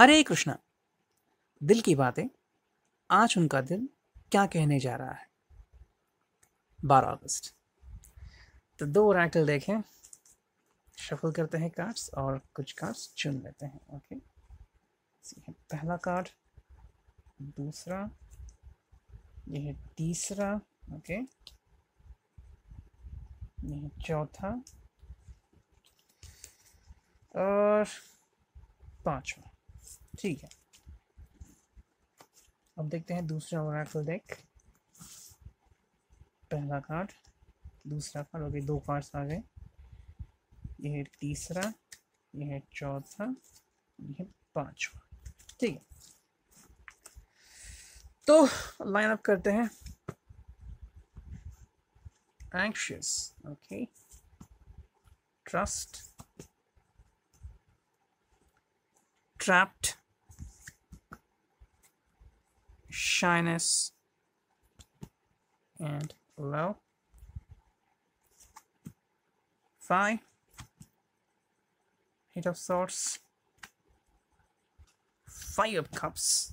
हरे कृष्णा दिल की बातें आज उनका दिल क्या कहने जा रहा है बारह अगस्त तो दो रैकल देखें शफल करते हैं कार्ड्स और कुछ कार्ड्स चुन लेते हैं ओके है पहला कार्ड दूसरा यह है तीसरा ओके है चौथा और पांचवा ठीक है अब देखते हैं दूसरा ओराकल डेक पहला कार्ड दूसरा कार्ड ओके दो कार्ड्स आ गए यह है तीसरा यह है चौथा यह पांचवा ठीक है तो लाइन अप करते हैं anxious okay trust trapped shyness, and low. Phi, Eight of Swords, Five of Cups,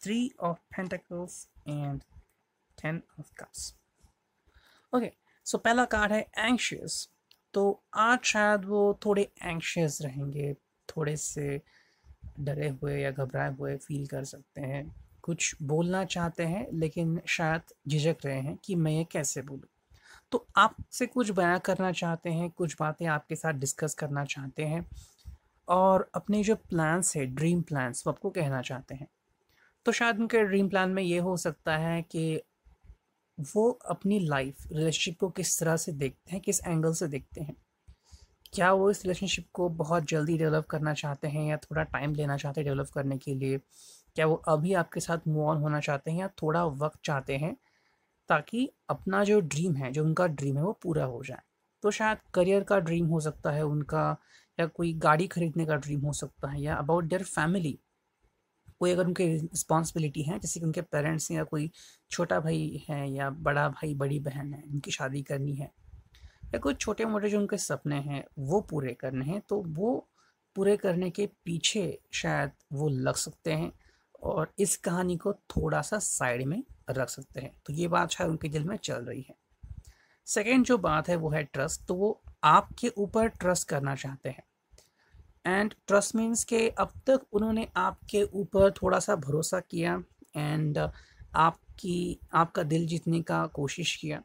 Three of Pentacles, and ten of cups okay so पहला card है anxious तो आज शायद वो थोड़े एंशियस रहेंगे थोड़े से डरे हुए या घबराए हुए फील कर सकते हैं कुछ बोलना चाहते हैं लेकिन शायद झिझक रहे हैं कि मैं ये कैसे बोलूँ तो आपसे कुछ बयां करना चाहते हैं कुछ बातें आपके साथ डिस्कस करना चाहते हैं और अपने जो प्लान्स है ड्रीम प्लान्स वो आपको कहना चाहते हैं तो शायद उनके ड्रीम प्लान में ये हो सकता है कि वो अपनी लाइफ रिलेशनशिप को किस तरह से देखते हैं किस एंगल से देखते हैं क्या वो इस रिलेशनशिप को बहुत जल्दी डेवलप करना चाहते हैं या थोड़ा टाइम लेना चाहते हैं डेवलप करने के लिए क्या वो अभी आपके साथ मूव ऑन होना चाहते हैं या थोड़ा वक्त चाहते हैं ताकि अपना जो ड्रीम है जो उनका ड्रीम है वो पूरा हो जाए तो शायद करियर का ड्रीम हो सकता है उनका या कोई गाड़ी खरीदने का ड्रीम हो सकता है या अबाउट देयर फैमिली कोई अगर उनके रिस्पॉन्सिबिलिटी है जैसे कि उनके पेरेंट्स हैं या कोई छोटा भाई है या बड़ा भाई बड़ी बहन है उनकी शादी करनी है या कोई छोटे मोटे जो उनके सपने हैं वो पूरे करने हैं तो वो पूरे करने के पीछे शायद वो लग सकते हैं और इस कहानी को थोड़ा सा साइड में रख सकते हैं तो ये बात शायद उनके दिल में चल रही है सेकेंड जो बात है वो है ट्रस्ट तो वो आपके ऊपर ट्रस्ट करना चाहते हैं एंड ट्रस्ट मीन्स के अब तक उन्होंने आपके ऊपर थोड़ा सा भरोसा किया एंड आपकी आपका दिल जीतने का कोशिश किया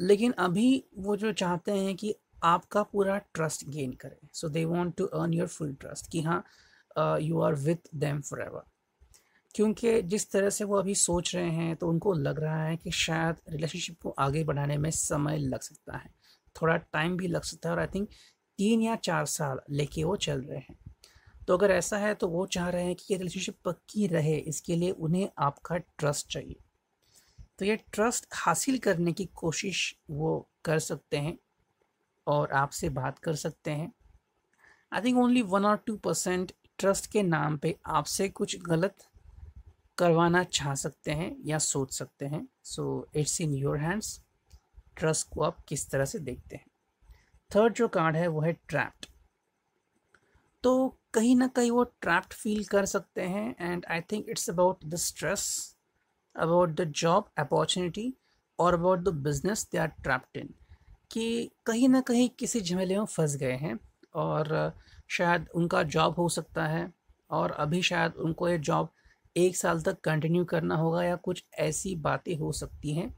लेकिन अभी वो जो चाहते हैं कि आपका पूरा ट्रस्ट गेन करें so they want to earn your full trust कि हाँ you are with them forever क्योंकि जिस तरह से वो अभी सोच रहे हैं तो उनको लग रहा है कि शायद रिलेशनशिप को आगे बढ़ाने में समय लग सकता है थोड़ा टाइम भी लग सकता है और आई थिंक तीन या चार साल लेके वो चल रहे हैं तो अगर ऐसा है तो वो चाह रहे हैं कि ये रिलेशनशिप पक्की रहे इसके लिए उन्हें आपका ट्रस्ट चाहिए तो ये ट्रस्ट हासिल करने की कोशिश वो कर सकते हैं और आपसे बात कर सकते हैं आई थिंक ओनली वन और टू परसेंट ट्रस्ट के नाम पे आपसे कुछ गलत करवाना चाह सकते हैं या सोच सकते हैं so it's in your hands trust को आप किस तरह से देखते हैं थर्ड जो कार्ड है वो है ट्रैप्ड तो कहीं ना कहीं वो ट्रैप्ड फील कर सकते हैं and I think it's about the stress about the job opportunity और about the business they are trapped in कि कहीं ना कहीं किसी झमेले में फंस गए हैं और शायद उनका जॉब हो सकता है और अभी शायद उनको ये जॉब एक साल तक कंटिन्यू करना होगा या कुछ ऐसी बातें हो सकती हैं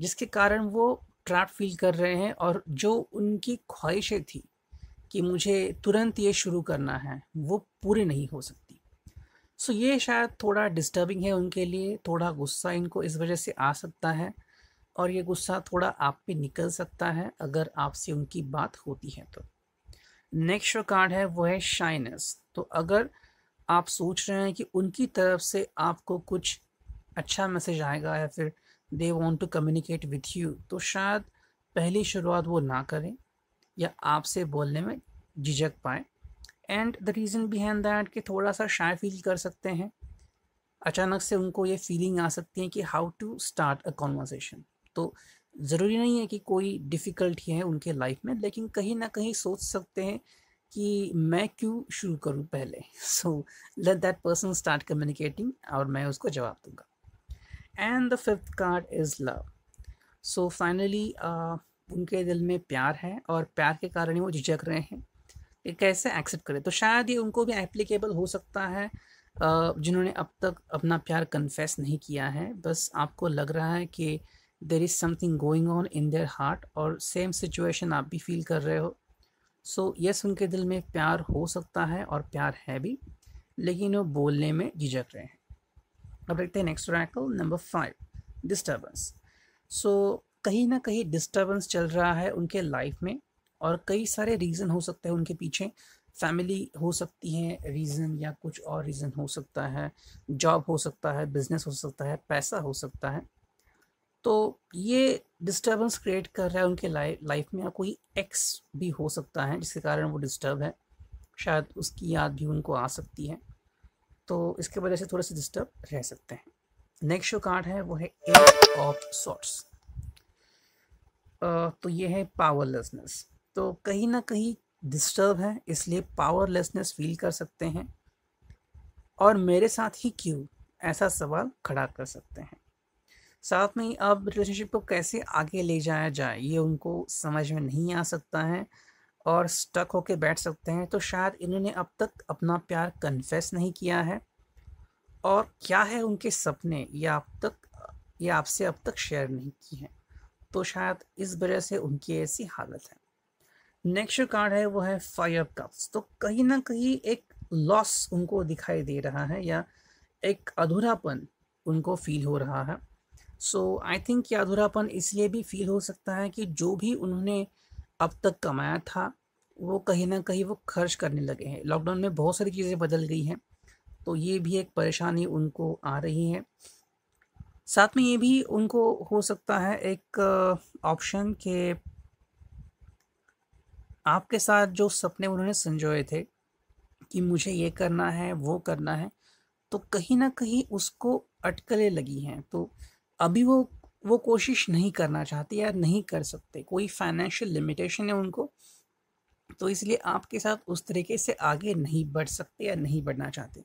जिसके कारण वो ट्रैप फील कर रहे हैं और जो उनकी ख्वाहिशें थी कि मुझे तुरंत ये शुरू करना है वो पूरी नहीं हो सकती सो ये शायद थोड़ा डिस्टर्बिंग है उनके लिए थोड़ा गुस्सा इनको इस वजह से आ सकता है और ये गुस्सा थोड़ा आप पे निकल सकता है अगर आपसे उनकी बात होती है तो नेक्स्ट जो कार्ड है वो है शाइनेस तो अगर आप सोच रहे हैं कि उनकी तरफ से आपको कुछ अच्छा मैसेज आएगा या फिर they want to communicate with you तो शायद पहली शुरुआत वो ना करें या आपसे बोलने में झिझक पाएँ and the reason behind that कि थोड़ा सा शाय फील कर सकते हैं अचानक से उनको ये फीलिंग आ सकती है कि how to start a conversation तो ज़रूरी नहीं है कि कोई डिफ़िकल्टी है उनके लाइफ में लेकिन कहीं ना कहीं सोच सकते हैं कि मैं क्यों शुरू करूँ पहले so let that person start communicating और मैं उसको जवाब दूंगा and the fifth card is love so finally उनके दिल में प्यार है और प्यार के कारण ही वो झिझक रहे हैं कि कैसे एक्सेप्ट करें तो शायद ये उनको भी एप्लीकेबल हो सकता है जिन्होंने अब तक अपना प्यार कन्फेस नहीं किया है बस आपको लग रहा है कि there is something going on in their heart और सेम सिचुएशन आप भी फील कर रहे हो सो so, यस yes, उनके दिल में प्यार हो सकता है और प्यार है भी लेकिन वो बोलने में झिझक रहे हैं अब देखते हैं next oracle number five disturbance so कहीं ना कहीं डिस्टर्बेंस चल रहा है उनके लाइफ में और कई सारे रीज़न हो सकते हैं उनके पीछे फैमिली हो सकती है रीज़न या कुछ और रीज़न हो सकता है जॉब हो सकता है बिजनेस हो सकता है पैसा हो सकता है तो ये डिस्टर्बेंस क्रिएट कर रहा है उनके लाइफ में या कोई एक्स भी हो सकता है जिसके कारण वो डिस्टर्ब है शायद उसकी याद भी उनको आ सकती है तो इसके वजह से थोड़े से डिस्टर्ब रह सकते हैं नेक्स्ट जो कार्ड है वो है एट ऑफ सॉट्स तो ये है पावरलेसनेस तो कहीं ना कहीं डिस्टर्ब है इसलिए पावरलेसनेस फील कर सकते हैं और मेरे साथ ही क्यों ऐसा सवाल खड़ा कर सकते हैं साथ में अब रिलेशनशिप को कैसे आगे ले जाया जाए ये उनको समझ में नहीं आ सकता है और स्टक होके बैठ सकते हैं तो शायद इन्होंने अब तक अपना प्यार कन्फेस नहीं किया है और क्या है उनके सपने ये अब तक ये आपसे अब तक शेयर नहीं किए हैं तो शायद इस वजह से उनकी ऐसी हालत है नेक्स्ट जो कार्ड है वो है फायर कप्स तो कहीं ना कहीं एक लॉस उनको दिखाई दे रहा है या एक अधूरापन उनको फील हो रहा है सो आई थिंक ये अधूरापन इसलिए भी फील हो सकता है कि जो भी उन्होंने अब तक कमाया था वो कहीं ना कहीं वो खर्च करने लगे हैं लॉकडाउन में बहुत सारी चीज़ें बदल गई हैं तो ये भी एक परेशानी उनको आ रही है साथ में ये भी उनको हो सकता है एक ऑप्शन के आपके साथ जो सपने उन्होंने संजोए थे कि मुझे ये करना है वो करना है तो कहीं ना कहीं उसको अटकलें लगी हैं तो अभी वो वो कोशिश नहीं करना चाहते या नहीं कर सकते कोई फाइनेंशियल लिमिटेशन है उनको तो इसलिए आपके साथ उस तरीके से आगे नहीं बढ़ सकते या नहीं बढ़ना चाहते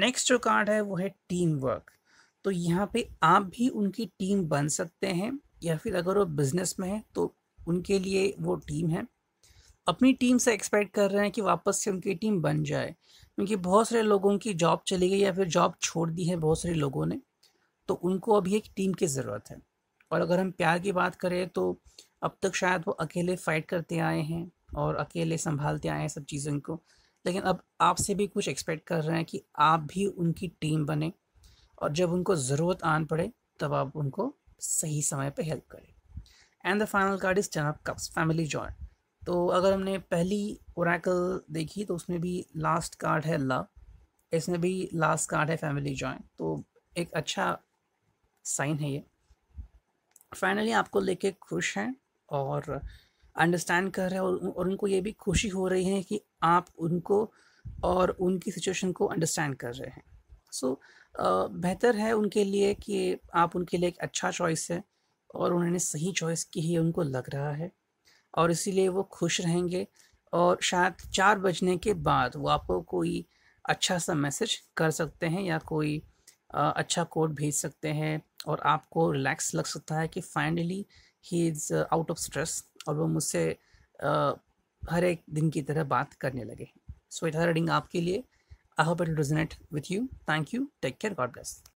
नेक्स्ट जो कार्ड है वो है टीम वर्क तो यहाँ पे आप भी उनकी टीम बन सकते हैं या फिर अगर वो बिज़नेस में है तो उनके लिए वो टीम है अपनी टीम से एक्सपेक्ट कर रहे हैं कि वापस से उनकी टीम बन जाए क्योंकि बहुत सारे लोगों की जॉब चली गई या फिर जॉब छोड़ दी है बहुत सारे लोगों ने तो उनको अभी एक टीम की ज़रूरत है और अगर हम प्यार की बात करें तो अब तक शायद वो अकेले फ़ाइट करते आए हैं और अकेले संभालते आए हैं सब चीज़ों को लेकिन अब आपसे भी कुछ एक्सपेक्ट कर रहे हैं कि आप भी उनकी टीम बने और जब उनको ज़रूरत आन पड़े तब आप उनको सही समय पर हेल्प करें and the final card is जनाब कप्स फैमिली जॉइन तो अगर हमने पहली ओरैकल देखी तो उसमें भी लास्ट कार्ड है लव इसमें भी लास्ट कार्ड है फैमिली जॉइन तो एक अच्छा साइन है ये फाइनली आपको लेके खुश हैं और अंडरस्टैंड कर रहे हैं और, और उनको ये भी खुशी हो रही है कि आप उनको और उनकी सिचुएशन को अंडरस्टैंड कर रहे हैं सो so, बेहतर है उनके लिए कि आप उनके लिए एक अच्छा चॉइस है और उन्होंने सही चॉइस की ही उनको लग रहा है और इसीलिए वो खुश रहेंगे और शायद चार बजने के बाद वो आपको कोई अच्छा सा मैसेज कर सकते हैं या कोई अच्छा कोड भेज सकते हैं और आपको रिलैक्स लग सकता है कि finally he is out of stress और वो मुझसे uh, हर एक दिन की तरह बात करने लगे सो इट इट रीडिंग आपके लिए I hope it resonate with you thank you take care God bless